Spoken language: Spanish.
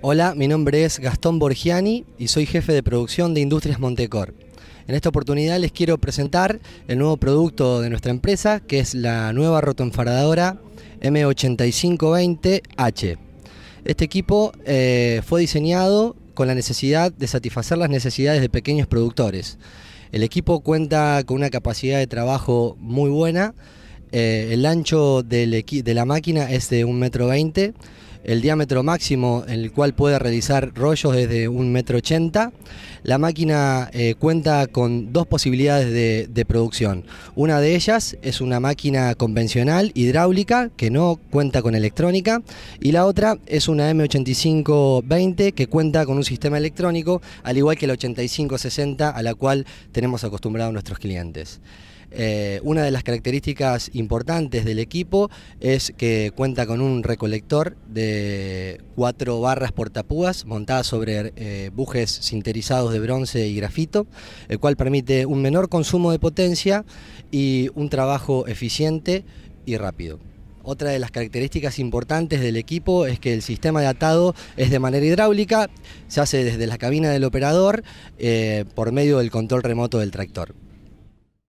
Hola, mi nombre es Gastón Borgiani y soy jefe de producción de Industrias Montecor. En esta oportunidad les quiero presentar el nuevo producto de nuestra empresa, que es la nueva rotoenfardadora M8520H. Este equipo eh, fue diseñado con la necesidad de satisfacer las necesidades de pequeños productores. El equipo cuenta con una capacidad de trabajo muy buena, eh, el ancho de la máquina es de 1,20 m el diámetro máximo en el cual puede realizar rollos es de 1,80 m. La máquina eh, cuenta con dos posibilidades de, producción. Una de ellas es una máquina convencional hidráulica que no cuenta con electrónica y la otra es una M8520 que cuenta con un sistema electrónico al igual que la 8560 a la cual tenemos acostumbrados nuestros clientes. Eh, una de las características importantes del equipo es que cuenta con un recolector de eh, cuatro barras tapúas montadas sobre eh, bujes sinterizados de bronce y grafito, el cual permite un menor consumo de potencia y un trabajo eficiente y rápido. Otra de las características importantes del equipo es que el sistema de atado es de manera hidráulica, se hace desde la cabina del operador eh, por medio del control remoto del tractor.